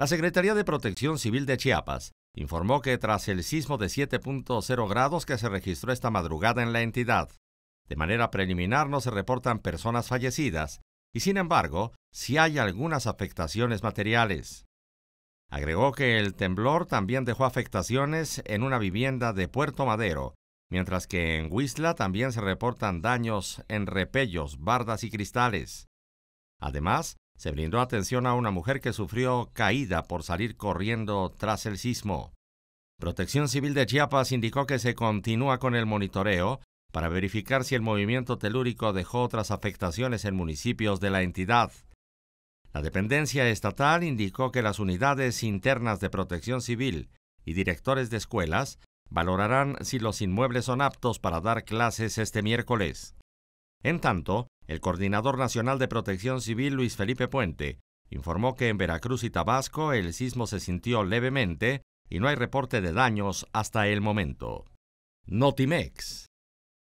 La Secretaría de Protección Civil de Chiapas informó que tras el sismo de 7.0 grados que se registró esta madrugada en la entidad, de manera preliminar no se reportan personas fallecidas y sin embargo sí hay algunas afectaciones materiales. Agregó que el temblor también dejó afectaciones en una vivienda de Puerto Madero, mientras que en Huizla también se reportan daños en repellos, bardas y cristales. Además, se brindó atención a una mujer que sufrió caída por salir corriendo tras el sismo. Protección Civil de Chiapas indicó que se continúa con el monitoreo para verificar si el movimiento telúrico dejó otras afectaciones en municipios de la entidad. La dependencia estatal indicó que las unidades internas de protección civil y directores de escuelas valorarán si los inmuebles son aptos para dar clases este miércoles. En tanto, el coordinador nacional de protección civil Luis Felipe Puente informó que en Veracruz y Tabasco el sismo se sintió levemente y no hay reporte de daños hasta el momento. Notimex.